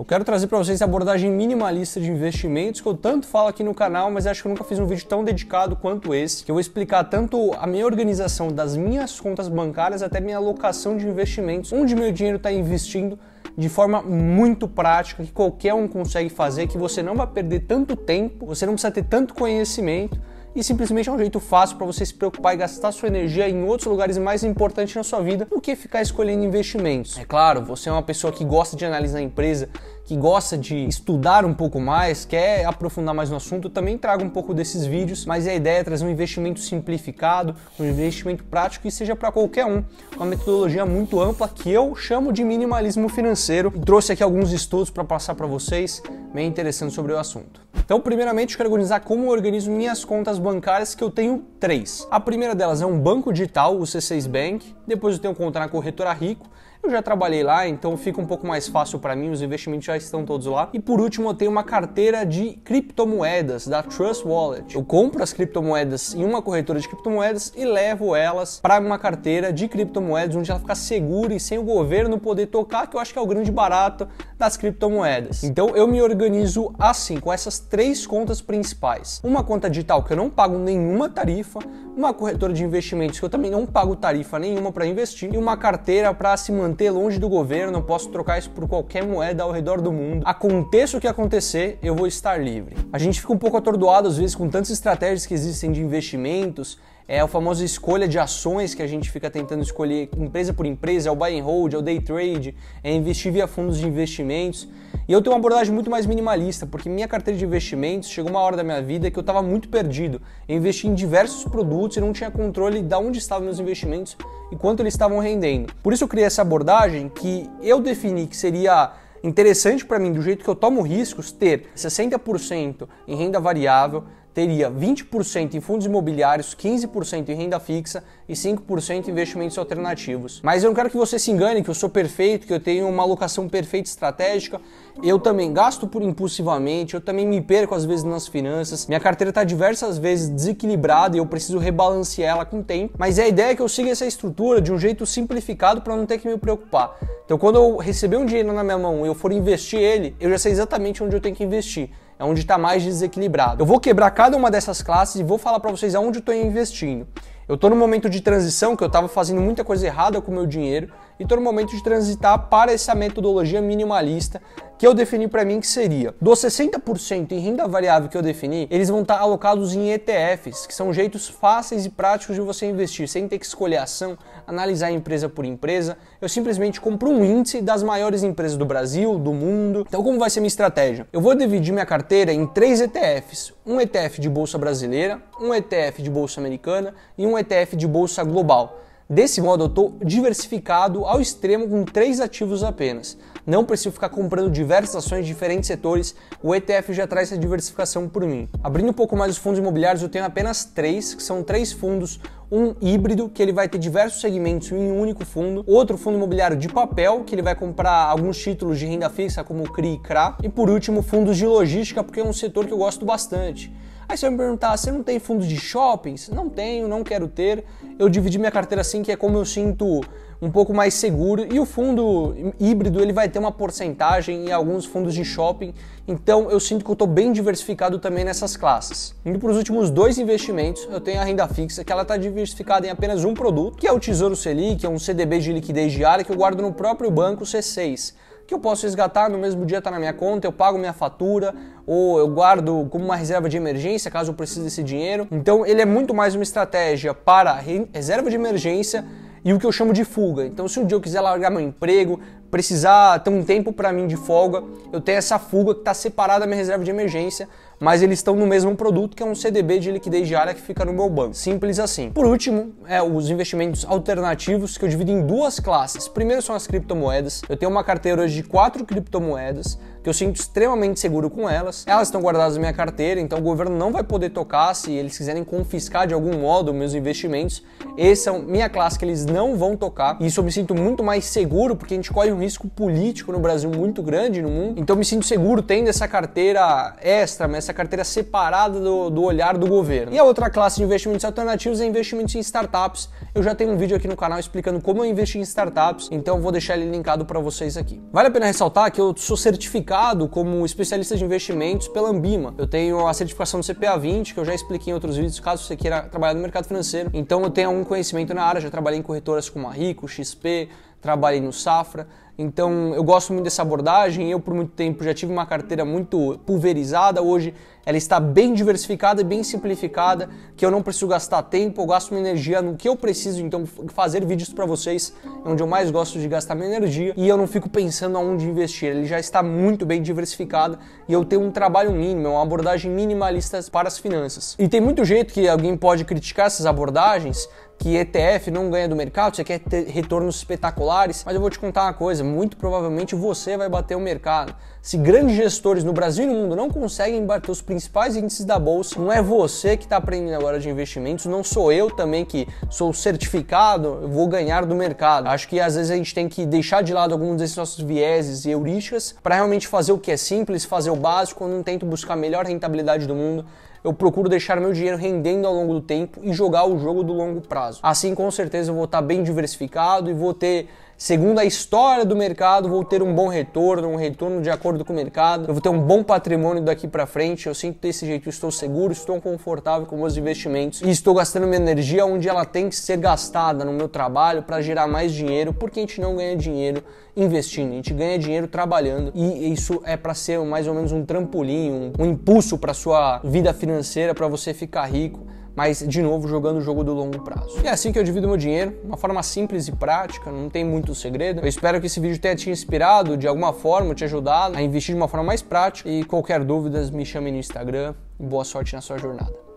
Eu quero trazer para vocês a abordagem minimalista de investimentos que eu tanto falo aqui no canal, mas acho que eu nunca fiz um vídeo tão dedicado quanto esse, que eu vou explicar tanto a minha organização das minhas contas bancárias até minha alocação de investimentos, onde meu dinheiro está investindo de forma muito prática, que qualquer um consegue fazer, que você não vai perder tanto tempo, você não precisa ter tanto conhecimento e simplesmente é um jeito fácil para você se preocupar e gastar sua energia em outros lugares mais importantes na sua vida do que ficar escolhendo investimentos. É claro, você é uma pessoa que gosta de analisar a empresa, que gosta de estudar um pouco mais, quer aprofundar mais no assunto, também traga um pouco desses vídeos, mas a ideia é trazer um investimento simplificado, um investimento prático e seja para qualquer um. Uma metodologia muito ampla que eu chamo de minimalismo financeiro e trouxe aqui alguns estudos para passar para vocês, bem interessante sobre o assunto. Então, primeiramente, eu quero organizar como eu organizo minhas contas bancárias, que eu tenho três. A primeira delas é um banco digital, o C6 Bank, depois eu tenho conta na corretora Rico, eu já trabalhei lá, então fica um pouco mais fácil para mim, os investimentos já estão todos lá. E por último, eu tenho uma carteira de criptomoedas da Trust Wallet. Eu compro as criptomoedas em uma corretora de criptomoedas e levo elas para uma carteira de criptomoedas onde ela fica segura e sem o governo poder tocar, que eu acho que é o grande barato das criptomoedas. Então eu me organizo assim, com essas três contas principais. Uma conta digital que eu não pago nenhuma tarifa, uma corretora de investimentos que eu também não pago tarifa nenhuma para investir e uma carteira para se manter manter longe do governo, posso trocar isso por qualquer moeda ao redor do mundo. Aconteça o que acontecer, eu vou estar livre. A gente fica um pouco atordoado às vezes com tantas estratégias que existem de investimentos é a famosa escolha de ações que a gente fica tentando escolher empresa por empresa, é o buy and hold, é o day trade, é investir via fundos de investimentos. E eu tenho uma abordagem muito mais minimalista, porque minha carteira de investimentos chegou uma hora da minha vida que eu estava muito perdido. Eu investi em diversos produtos e não tinha controle de onde estavam meus investimentos e quanto eles estavam rendendo. Por isso eu criei essa abordagem que eu defini que seria interessante para mim, do jeito que eu tomo riscos, ter 60% em renda variável, teria 20% em fundos imobiliários, 15% em renda fixa e 5% em investimentos alternativos. Mas eu não quero que você se engane que eu sou perfeito, que eu tenho uma alocação perfeita estratégica. Eu também gasto por impulsivamente, eu também me perco às vezes nas finanças. Minha carteira está diversas vezes desequilibrada e eu preciso rebalancear ela com o tempo. Mas é a ideia é que eu siga essa estrutura de um jeito simplificado para não ter que me preocupar. Então, quando eu receber um dinheiro na minha mão e eu for investir ele, eu já sei exatamente onde eu tenho que investir é onde está mais desequilibrado. Eu vou quebrar cada uma dessas classes e vou falar para vocês aonde eu estou investindo. Eu estou no momento de transição que eu estava fazendo muita coisa errada com o meu dinheiro, e então, estou o momento de transitar para essa metodologia minimalista que eu defini para mim que seria. Dos 60% em renda variável que eu defini, eles vão estar tá alocados em ETFs, que são jeitos fáceis e práticos de você investir sem ter que escolher ação, analisar empresa por empresa. Eu simplesmente compro um índice das maiores empresas do Brasil, do mundo. Então, como vai ser minha estratégia? Eu vou dividir minha carteira em três ETFs: um ETF de bolsa brasileira, um ETF de bolsa americana e um ETF de bolsa global. Desse modo, eu estou diversificado ao extremo com três ativos apenas. Não preciso ficar comprando diversas ações de diferentes setores, o ETF já traz essa diversificação por mim. Abrindo um pouco mais os fundos imobiliários, eu tenho apenas três, que são três fundos, um híbrido, que ele vai ter diversos segmentos em um único fundo, outro fundo imobiliário de papel, que ele vai comprar alguns títulos de renda fixa como CRI e CRA, e por último, fundos de logística, porque é um setor que eu gosto bastante. Aí você vai me perguntar, você não tem fundos de shoppings? Não tenho, não quero ter. Eu dividi minha carteira assim, que é como eu sinto um pouco mais seguro. E o fundo híbrido ele vai ter uma porcentagem em alguns fundos de shopping. Então eu sinto que eu estou bem diversificado também nessas classes. Indo para os últimos dois investimentos, eu tenho a renda fixa, que ela está diversificada em apenas um produto, que é o Tesouro Selic, que é um CDB de liquidez diária que eu guardo no próprio banco C6 que eu posso resgatar no mesmo dia, está na minha conta, eu pago minha fatura ou eu guardo como uma reserva de emergência caso eu precise desse dinheiro. Então ele é muito mais uma estratégia para reserva de emergência e o que eu chamo de fuga. Então, se um dia eu quiser largar meu emprego, precisar ter um tempo para mim de folga, eu tenho essa fuga que está separada da minha reserva de emergência mas eles estão no mesmo produto que é um CDB de liquidez diária que fica no meu banco. Simples assim. Por último, é os investimentos alternativos que eu divido em duas classes. Primeiro são as criptomoedas. Eu tenho uma carteira hoje de quatro criptomoedas que eu sinto extremamente seguro com elas. Elas estão guardadas na minha carteira, então o governo não vai poder tocar se eles quiserem confiscar de algum modo meus investimentos. Essa é minha classe que eles não vão tocar. E isso eu me sinto muito mais seguro porque a gente corre um risco político no Brasil muito grande no mundo. Então eu me sinto seguro tendo essa carteira extra, mas essa carteira separada do, do olhar do governo. E a outra classe de investimentos alternativos é investimentos em startups. Eu já tenho um vídeo aqui no canal explicando como eu investi em startups, então vou deixar ele linkado para vocês aqui. Vale a pena ressaltar que eu sou certificado certificado como especialista de investimentos pela Ambima. Eu tenho a certificação do CPA20, que eu já expliquei em outros vídeos, caso você queira trabalhar no mercado financeiro. Então eu tenho um conhecimento na área, já trabalhei em corretoras como a Rico, XP, trabalhei no Safra. Então eu gosto muito dessa abordagem. Eu, por muito tempo, já tive uma carteira muito pulverizada. Hoje ela está bem diversificada e bem simplificada, que eu não preciso gastar tempo, eu gasto minha energia no que eu preciso. Então, fazer vídeos para vocês é onde eu mais gosto de gastar minha energia e eu não fico pensando aonde investir. Ele já está muito bem diversificado e eu tenho um trabalho mínimo, uma abordagem minimalista para as finanças. E tem muito jeito que alguém pode criticar essas abordagens, que ETF não ganha do mercado, você quer ter retornos espetaculares, mas eu vou te contar uma coisa, muito provavelmente você vai bater o mercado. Se grandes gestores no Brasil e no mundo não conseguem bater os principais índices da bolsa, não é você que está aprendendo agora de investimentos, não sou eu também que sou certificado, Eu vou ganhar do mercado. Acho que às vezes a gente tem que deixar de lado alguns desses nossos vieses e heurísticas para realmente fazer o que é simples, fazer o básico, quando tento buscar a melhor rentabilidade do mundo eu procuro deixar meu dinheiro rendendo ao longo do tempo e jogar o jogo do longo prazo. Assim, com certeza, eu vou estar bem diversificado e vou ter segundo a história do mercado, vou ter um bom retorno, um retorno de acordo com o mercado, eu vou ter um bom patrimônio daqui para frente, eu sinto desse jeito, estou seguro, estou confortável com meus investimentos e estou gastando minha energia onde ela tem que ser gastada no meu trabalho para gerar mais dinheiro, porque a gente não ganha dinheiro investindo, a gente ganha dinheiro trabalhando e isso é para ser mais ou menos um trampolim, um, um impulso para sua vida financeira, para você ficar rico mas de novo jogando o jogo do longo prazo. E é assim que eu divido meu dinheiro, uma forma simples e prática, não tem muito segredo. Eu espero que esse vídeo tenha te inspirado de alguma forma, te ajudado a investir de uma forma mais prática. E qualquer dúvida, me chame no Instagram. Boa sorte na sua jornada.